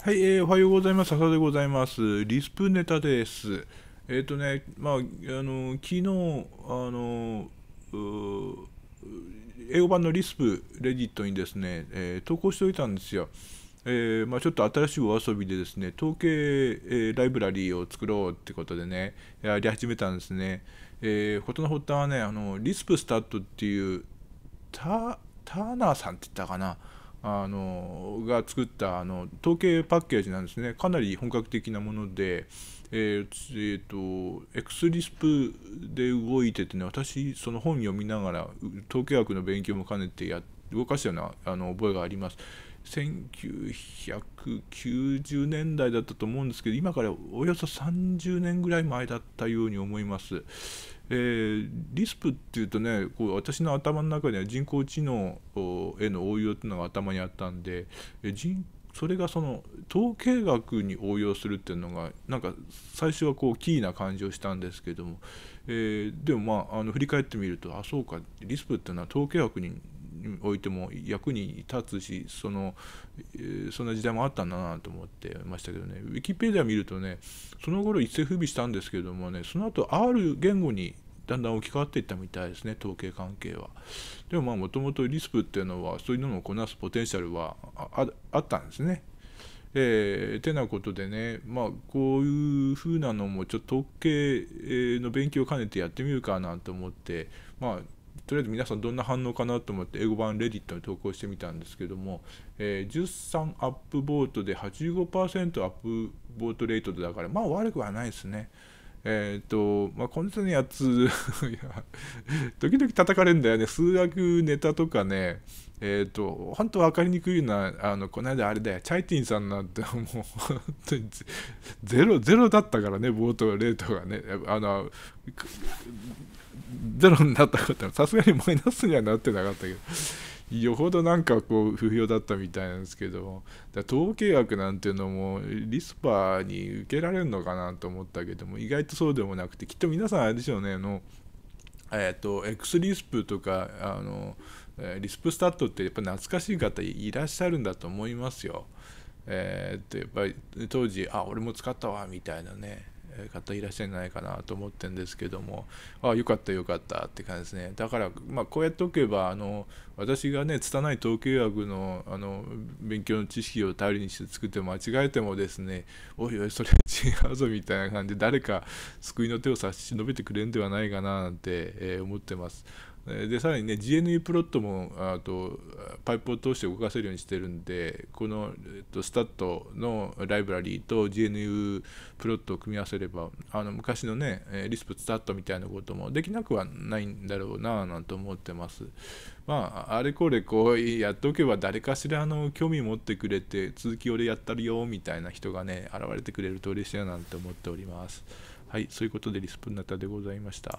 はい、えー、おはようございます。笹でございます。リスプネタです。えっ、ー、とね、まあ、あの、昨日、あの、英語版のリスプ、レディットにですね、えー、投稿しておいたんですよ。えー、まあ、ちょっと新しいお遊びでですね、統計、えー、ライブラリーを作ろうってことでね、やり始めたんですね。えー、ことの発端はね、あの、リスプスタットっていう、タ、ターナーさんって言ったかな。あのが作ったあの統計パッケージなんですねかなり本格的なもので、えーえーと、と X リスプで動いててね私その本読みながら統計学の勉強も兼ねてや動かしたようなあの覚えがあります。1990年代だったと思うんですけど今からおよそ30年ぐらい前だったように思います。えー、リスプっていうとねこう私の頭の中には人工知能への応用っていうのが頭にあったんで、え人それがその統計学に応用するっていうのがなんか最初はこうキーな感じをしたんですけども、えー、でもまああの振り返ってみるとあそうかリスプっていうのは統計学ににおいても役に立つしその、えー、そんな時代もあったんだなと思ってましたけどねウィキペディア見るとねその頃一世不備したんですけどもねその後 R 言語にだんだん置き換わっていったみたいですね統計関係は。でもまあもともとリスプっていうのはそういうのもこなすポテンシャルはあったんですね。えー、てなことでね、まあ、こういう風なのもちょっと統計の勉強を兼ねてやってみるかなんて思って、まあ、とりあえず皆さんどんな反応かなと思って英語版レディットに投稿してみたんですけども、えー、13アップボートで85%アップボートレートだからまあ悪くはないですね。えっ、ー、と、まあ、この人のやつ 時々叩かれるんだよね。数学ネタとかね、えっ、ー、と、本当分かりにくいな、あの、この間あれだよ、チャイティンさんなんて、もう、本当にゼロ、ゼロだったからね、ボートレートがね。あの、ゼロになったことはさすがにマイナスにはなってなかったけどよほどなんかこう不評だったみたいなんですけども統計学なんていうのもリスパーに受けられるのかなと思ったけども意外とそうでもなくてきっと皆さんあれでしょうねあのえっ、ー、と X リスプとかあのリスプスタットってやっぱ懐かしい方いらっしゃるんだと思いますよ。えー、っとやっぱり当時あ俺も使ったわみたいなね方いらっしゃるんじゃないかなと思ってるんですけども、ああ、よかったよかったって感じですね。だから、まあ、こうやっておけば、あの、私がね、拙い統計学の、あの、勉強の知識を頼りにして作って間違えてもですね、おいおい、それ違うぞみたいな感じで、誰か救いの手を差し伸べてくれるんではないかななんて、えー、思ってます。でさらにね GNU プロットもあとパイプを通して動かせるようにしてるんでこの、えっと、スタットのライブラリーと GNU プロットを組み合わせればあの昔のねリスプスタットみたいなこともできなくはないんだろうななんて思ってますまああれこれこうやっておけば誰かしらの興味持ってくれて続き俺やったるよみたいな人がね現れてくれると嬉しいななんて思っておりますはいそういうことでリスプになでございました